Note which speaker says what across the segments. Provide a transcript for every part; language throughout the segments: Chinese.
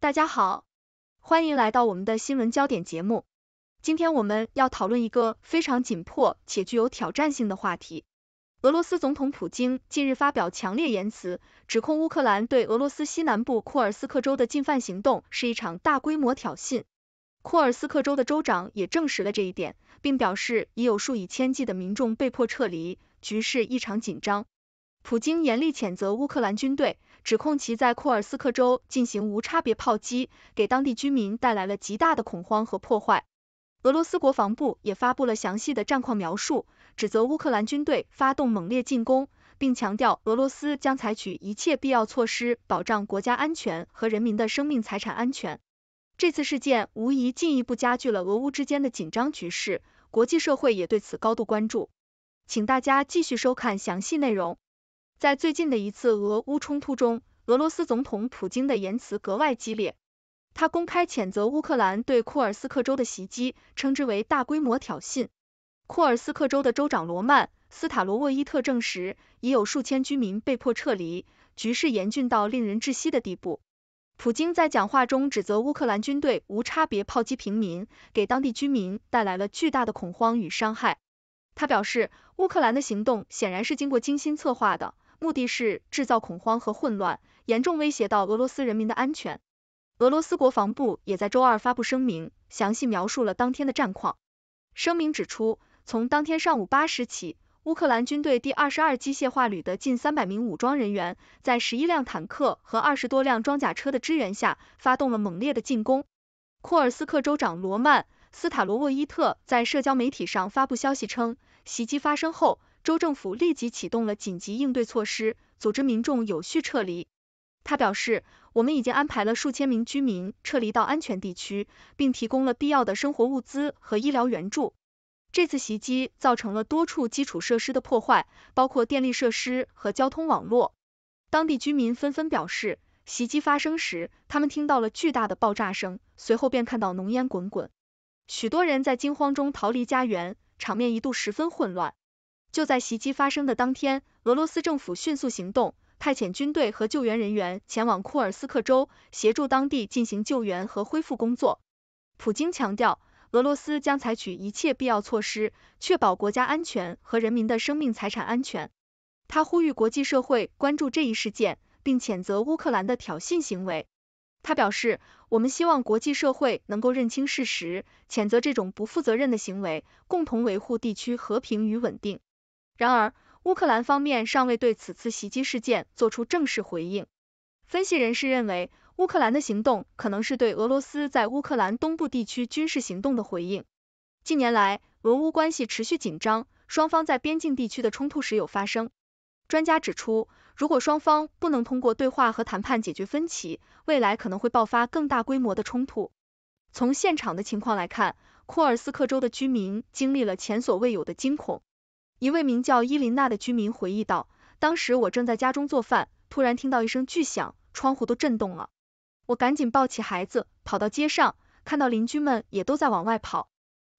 Speaker 1: 大家好，欢迎来到我们的新闻焦点节目。今天我们要讨论一个非常紧迫且具有挑战性的话题。俄罗斯总统普京近日发表强烈言辞，指控乌克兰对俄罗斯西南部库尔斯克州的进犯行动是一场大规模挑衅。库尔斯克州的州长也证实了这一点，并表示已有数以千计的民众被迫撤离，局势异常紧张。普京严厉谴责乌克兰军队。指控其在库尔斯克州进行无差别炮击，给当地居民带来了极大的恐慌和破坏。俄罗斯国防部也发布了详细的战况描述，指责乌克兰军队发动猛烈进攻，并强调俄罗斯将采取一切必要措施保障国家安全和人民的生命财产安全。这次事件无疑进一步加剧了俄乌之间的紧张局势，国际社会也对此高度关注。请大家继续收看详细内容。在最近的一次俄乌冲突中，俄罗斯总统普京的言辞格外激烈。他公开谴责乌克兰对库尔斯克州的袭击，称之为大规模挑衅。库尔斯克州的州长罗曼·斯塔罗沃伊特证实，已有数千居民被迫撤离，局势严峻到令人窒息的地步。普京在讲话中指责乌克兰军队无差别炮击平民，给当地居民带来了巨大的恐慌与伤害。他表示，乌克兰的行动显然是经过精心策划的。目的是制造恐慌和混乱，严重威胁到俄罗斯人民的安全。俄罗斯国防部也在周二发布声明，详细描述了当天的战况。声明指出，从当天上午八时起，乌克兰军队第二十二机械化旅的近三百名武装人员，在十一辆坦克和二十多辆装甲车的支援下，发动了猛烈的进攻。库尔斯克州长罗曼·斯塔罗沃伊特在社交媒体上发布消息称，袭击发生后。州政府立即启动了紧急应对措施，组织民众有序撤离。他表示，我们已经安排了数千名居民撤离到安全地区，并提供了必要的生活物资和医疗援助。这次袭击造成了多处基础设施的破坏，包括电力设施和交通网络。当地居民纷纷表示，袭击发生时，他们听到了巨大的爆炸声，随后便看到浓烟滚滚。许多人在惊慌中逃离家园，场面一度十分混乱。就在袭击发生的当天，俄罗斯政府迅速行动，派遣军队和救援人员前往库尔斯克州，协助当地进行救援和恢复工作。普京强调，俄罗斯将采取一切必要措施，确保国家安全和人民的生命财产安全。他呼吁国际社会关注这一事件，并谴责乌克兰的挑衅行为。他表示，我们希望国际社会能够认清事实，谴责这种不负责任的行为，共同维护地区和平与稳定。然而，乌克兰方面尚未对此次袭击事件做出正式回应。分析人士认为，乌克兰的行动可能是对俄罗斯在乌克兰东部地区军事行动的回应。近年来，俄乌关系持续紧张，双方在边境地区的冲突时有发生。专家指出，如果双方不能通过对话和谈判解决分歧，未来可能会爆发更大规模的冲突。从现场的情况来看，库尔斯克州的居民经历了前所未有的惊恐。一位名叫伊琳娜的居民回忆道：“当时我正在家中做饭，突然听到一声巨响，窗户都震动了。我赶紧抱起孩子，跑到街上，看到邻居们也都在往外跑。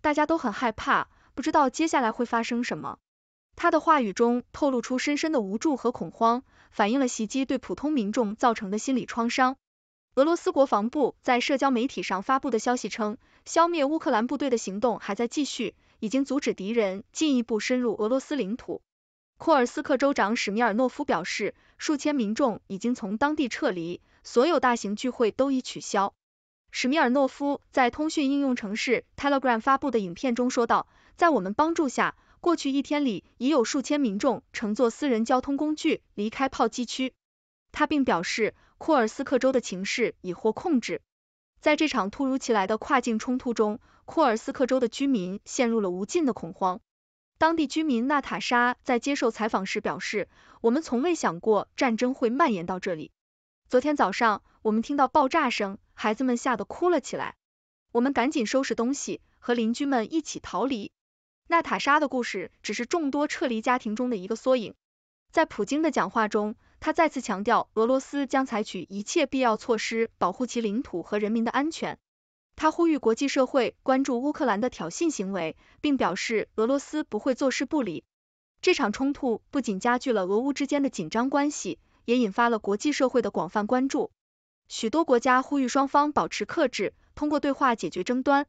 Speaker 1: 大家都很害怕，不知道接下来会发生什么。”他的话语中透露出深深的无助和恐慌，反映了袭击对普通民众造成的心理创伤。俄罗斯国防部在社交媒体上发布的消息称，消灭乌克兰部队的行动还在继续。已经阻止敌人进一步深入俄罗斯领土。库尔斯克州长史米尔诺夫表示，数千民众已经从当地撤离，所有大型聚会都已取消。史米尔诺夫在通讯应用城市 Telegram 发布的影片中说道：“在我们帮助下，过去一天里已有数千民众乘坐私人交通工具离开炮击区。”他并表示，库尔斯克州的情势已获控制。在这场突如其来的跨境冲突中，库尔斯克州的居民陷入了无尽的恐慌。当地居民娜塔莎在接受采访时表示：“我们从未想过战争会蔓延到这里。昨天早上，我们听到爆炸声，孩子们吓得哭了起来。我们赶紧收拾东西，和邻居们一起逃离。”娜塔莎的故事只是众多撤离家庭中的一个缩影。在普京的讲话中，他再次强调俄罗斯将采取一切必要措施保护其领土和人民的安全。他呼吁国际社会关注乌克兰的挑衅行为，并表示俄罗斯不会坐视不理。这场冲突不仅加剧了俄乌之间的紧张关系，也引发了国际社会的广泛关注。许多国家呼吁双方保持克制，通过对话解决争端。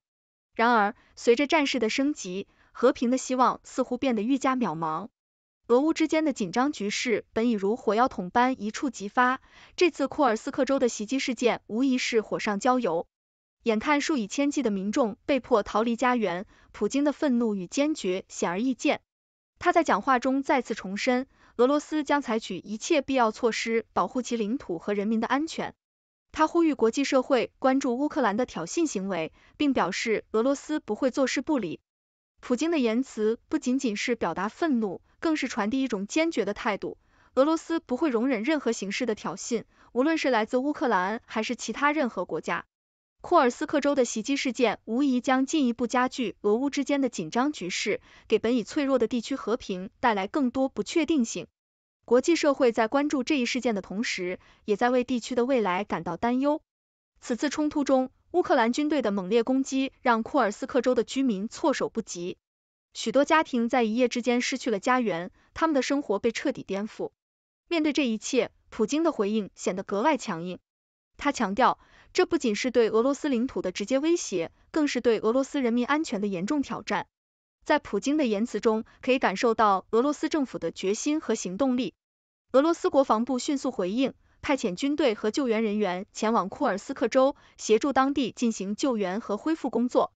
Speaker 1: 然而，随着战事的升级，和平的希望似乎变得愈加渺茫。俄乌之间的紧张局势本已如火药桶般一触即发，这次库尔斯克州的袭击事件无疑是火上浇油。眼看数以千计的民众被迫逃离家园，普京的愤怒与坚决显而易见。他在讲话中再次重申，俄罗斯将采取一切必要措施保护其领土和人民的安全。他呼吁国际社会关注乌克兰的挑衅行为，并表示俄罗斯不会坐视不理。普京的言辞不仅仅是表达愤怒，更是传递一种坚决的态度：俄罗斯不会容忍任何形式的挑衅，无论是来自乌克兰还是其他任何国家。库尔斯克州的袭击事件无疑将进一步加剧俄乌之间的紧张局势，给本已脆弱的地区和平带来更多不确定性。国际社会在关注这一事件的同时，也在为地区的未来感到担忧。此次冲突中，乌克兰军队的猛烈攻击让库尔斯克州的居民措手不及，许多家庭在一夜之间失去了家园，他们的生活被彻底颠覆。面对这一切，普京的回应显得格外强硬，他强调。这不仅是对俄罗斯领土的直接威胁，更是对俄罗斯人民安全的严重挑战。在普京的言辞中，可以感受到俄罗斯政府的决心和行动力。俄罗斯国防部迅速回应，派遣军队和救援人员前往库尔斯克州，协助当地进行救援和恢复工作。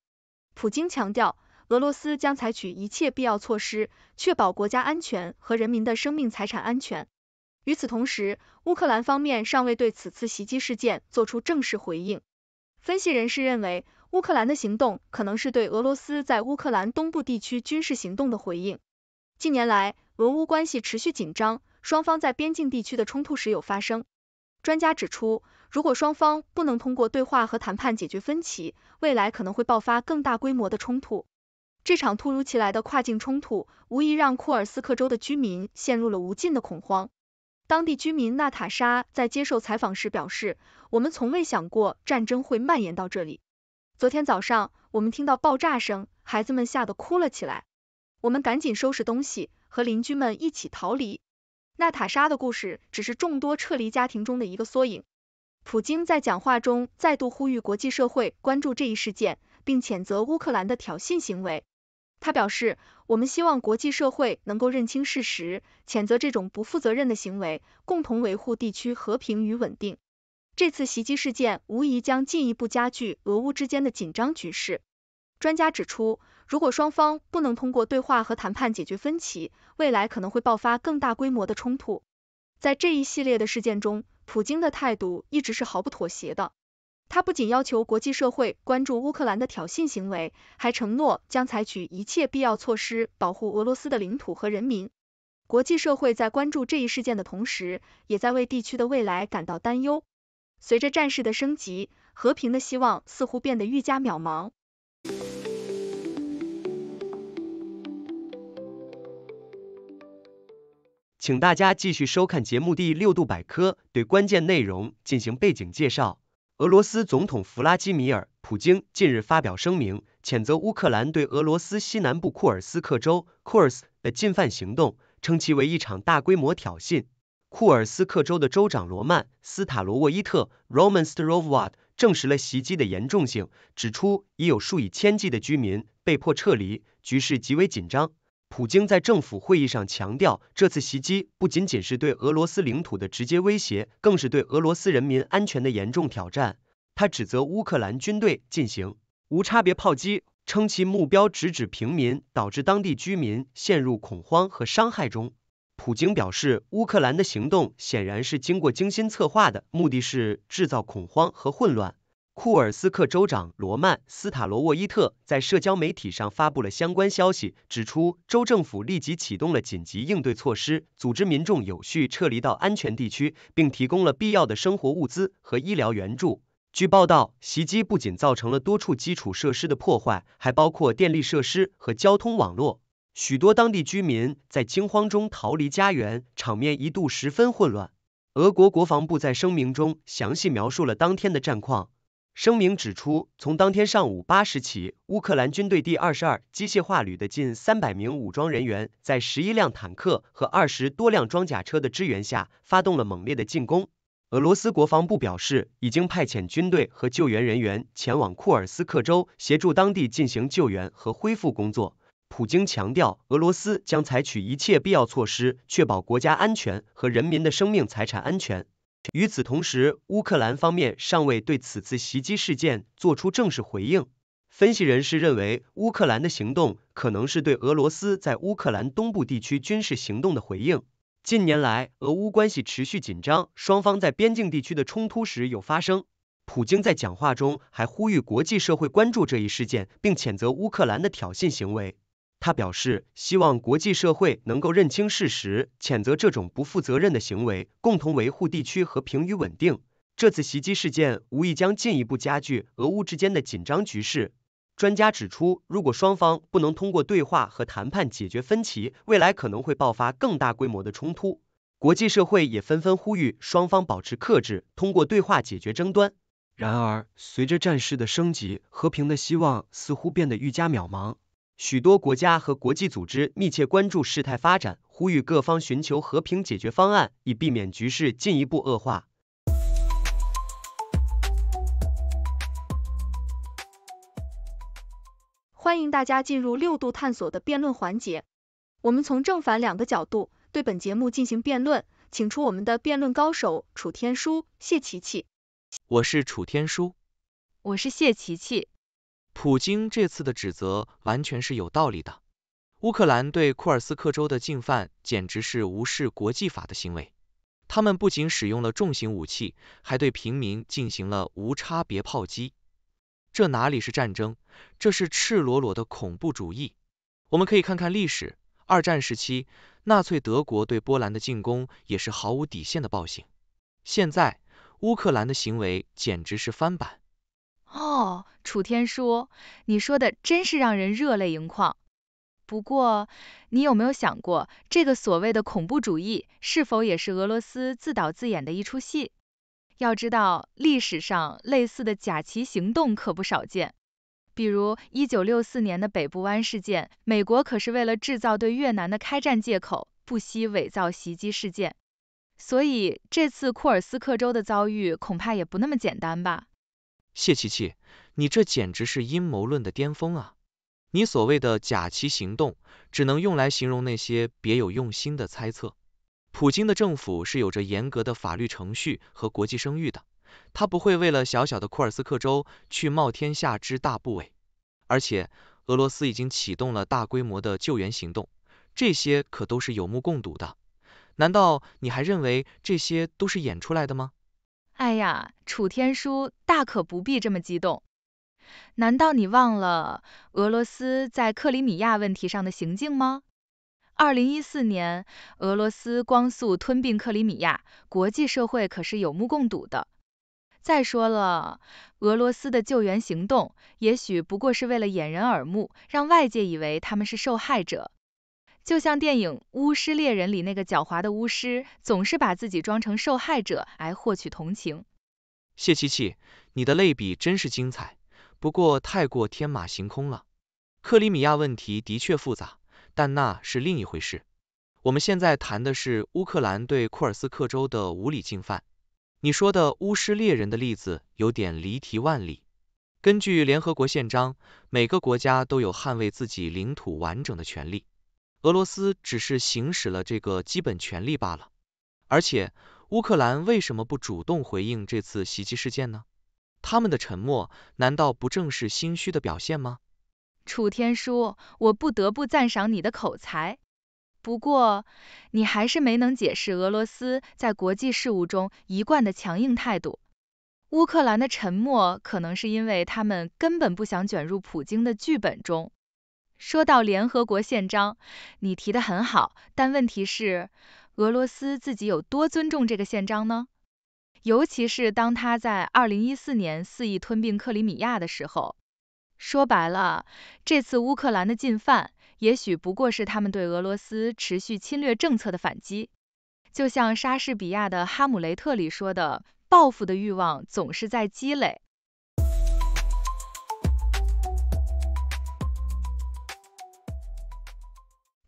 Speaker 1: 普京强调，俄罗斯将采取一切必要措施，确保国家安全和人民的生命财产安全。与此同时，乌克兰方面尚未对此次袭击事件做出正式回应。分析人士认为，乌克兰的行动可能是对俄罗斯在乌克兰东部地区军事行动的回应。近年来，俄乌关系持续紧张，双方在边境地区的冲突时有发生。专家指出，如果双方不能通过对话和谈判解决分歧，未来可能会爆发更大规模的冲突。这场突如其来的跨境冲突，无疑让库尔斯克州的居民陷入了无尽的恐慌。当地居民娜塔莎在接受采访时表示：“我们从未想过战争会蔓延到这里。昨天早上，我们听到爆炸声，孩子们吓得哭了起来。我们赶紧收拾东西，和邻居们一起逃离。”娜塔莎的故事只是众多撤离家庭中的一个缩影。普京在讲话中再度呼吁国际社会关注这一事件，并谴责乌克兰的挑衅行为。他表示，我们希望国际社会能够认清事实，谴责这种不负责任的行为，共同维护地区和平与稳定。这次袭击事件无疑将进一步加剧俄乌之间的紧张局势。专家指出，如果双方不能通过对话和谈判解决分歧，未来可能会爆发更大规模的冲突。在这一系列的事件中，普京的态度一直是毫不妥协的。他不仅要求国际社会关注乌克兰的挑衅行为，还承诺将采取一切必要措施保护俄罗斯的领土和人民。国际社会在关注这一事件的同时，也在为地区的未来感到担忧。随着战事的升级，和平的希望似乎变得愈加渺茫。
Speaker 2: 请大家继续收看节目第六度百科，对关键内容进行背景介绍。俄罗斯总统弗拉基米尔·普京近日发表声明，谴责乌克兰对俄罗斯西南部库尔斯克州 （Kursk） 的进犯行动，称其为一场大规模挑衅。库尔斯克州的州长罗曼·斯塔罗沃伊特 （Roman Strovat） 证实了袭击的严重性，指出已有数以千计的居民被迫撤离，局势极为紧张。普京在政府会议上强调，这次袭击不仅仅是对俄罗斯领土的直接威胁，更是对俄罗斯人民安全的严重挑战。他指责乌克兰军队进行无差别炮击，称其目标直指平民，导致当地居民陷入恐慌和伤害中。普京表示，乌克兰的行动显然是经过精心策划的，目的是制造恐慌和混乱。库尔斯克州长罗曼·斯塔罗沃伊特在社交媒体上发布了相关消息，指出州政府立即启动了紧急应对措施，组织民众有序撤离到安全地区，并提供了必要的生活物资和医疗援助。据报道，袭击不仅造成了多处基础设施的破坏，还包括电力设施和交通网络。许多当地居民在惊慌中逃离家园，场面一度十分混乱。俄国国防部在声明中详细描述了当天的战况。声明指出，从当天上午八时起，乌克兰军队第二十二机械化旅的近三百名武装人员，在十一辆坦克和二十多辆装甲车的支援下，发动了猛烈的进攻。俄罗斯国防部表示，已经派遣军队和救援人员前往库尔斯克州，协助当地进行救援和恢复工作。普京强调，俄罗斯将采取一切必要措施，确保国家安全和人民的生命财产安全。与此同时，乌克兰方面尚未对此次袭击事件做出正式回应。分析人士认为，乌克兰的行动可能是对俄罗斯在乌克兰东部地区军事行动的回应。近年来，俄乌关系持续紧张，双方在边境地区的冲突时有发生。普京在讲话中还呼吁国际社会关注这一事件，并谴责乌克兰的挑衅行为。他表示，希望国际社会能够认清事实，谴责这种不负责任的行为，共同维护地区和平与稳定。这次袭击事件无疑将进一步加剧俄乌之间的紧张局势。专家指出，如果双方不能通过对话和谈判解决分歧，未来可能会爆发更大规模的冲突。国际社会也纷纷呼吁双方保持克制，通过对话解决争端。然而，随着战事的升级，和平的希望似乎变得愈加渺茫。许多国家和国际组织密切关注事态发展，呼吁各方寻求和平解决方案，以避免局势进一步恶化。
Speaker 1: 欢迎大家进入六度探索的辩论环节。我们从正反两个角度对本节目进行辩论，请出我们的辩论高手楚天舒、谢琪琪。
Speaker 3: 我是楚天舒。
Speaker 1: 我是谢
Speaker 4: 琪琪。
Speaker 3: 普京这次的指责完全是有道理的。乌克兰对库尔斯克州的进犯简直是无视国际法的行为。他们不仅使用了重型武器，还对平民进行了无差别炮击。这哪里是战争？这是赤裸裸的恐怖主义。我们可以看看历史，二战时期纳粹德国对波兰的进攻也是毫无底线的暴行。现在乌克兰的行为简直是翻版。
Speaker 4: 哦，楚天舒，你说的真是让人热泪盈眶。不过，你有没有想过，这个所谓的恐怖主义，是否也是俄罗斯自导自演的一出戏？要知道，历史上类似的假旗行动可不少见。比如一九六四年的北部湾事件，美国可是为了制造对越南的开战借口，不惜伪造袭击事件。所以，这次库尔斯克州的遭遇，恐怕也不那么简单吧？
Speaker 3: 谢琪琪，你这简直是阴谋论的巅峰啊！你所谓的假旗行动，只能用来形容那些别有用心的猜测。普京的政府是有着严格的法律程序和国际声誉的，他不会为了小小的库尔斯克州去冒天下之大不韪。而且，俄罗斯已经启动了大规模的救援行动，这些可都是有目共睹的。难道你还认为这些都是演出来的吗？
Speaker 4: 哎呀，楚天舒大可不必这么激动。难道你忘了俄罗斯在克里米亚问题上的行径吗？二零一四年，俄罗斯光速吞并克里米亚，国际社会可是有目共睹的。再说了，俄罗斯的救援行动也许不过是为了掩人耳目，让外界以为他们是受害者。就像电影《巫师猎人》里那个狡猾的巫师，总是把自己装成受害者来获取同情。
Speaker 3: 谢七七，你的类比真是精彩，不过太过天马行空了。克里米亚问题的确复杂，但那是另一回事。我们现在谈的是乌克兰对库尔斯克州的无理进犯。你说的巫师猎人的例子有点离题万里。根据联合国宪章，每个国家都有捍卫自己领土完整的权利。俄罗斯只是行使了这个基本权利罢了。而且，乌克兰为什么不主动回应这次袭击事件呢？他们的沉默难道不正是心虚的表现吗？
Speaker 4: 楚天舒，我不得不赞赏你的口才。不过，你还是没能解释俄罗斯在国际事务中一贯的强硬态度。乌克兰的沉默，可能是因为他们根本不想卷入普京的剧本中。说到联合国宪章，你提的很好，但问题是，俄罗斯自己有多尊重这个宪章呢？尤其是当他在2014年肆意吞并克里米亚的时候，说白了，这次乌克兰的进犯，也许不过是他们对俄罗斯持续侵略政策的反击。就像莎士比亚的《哈姆雷特》里说的：“报复的欲望总是在积累。”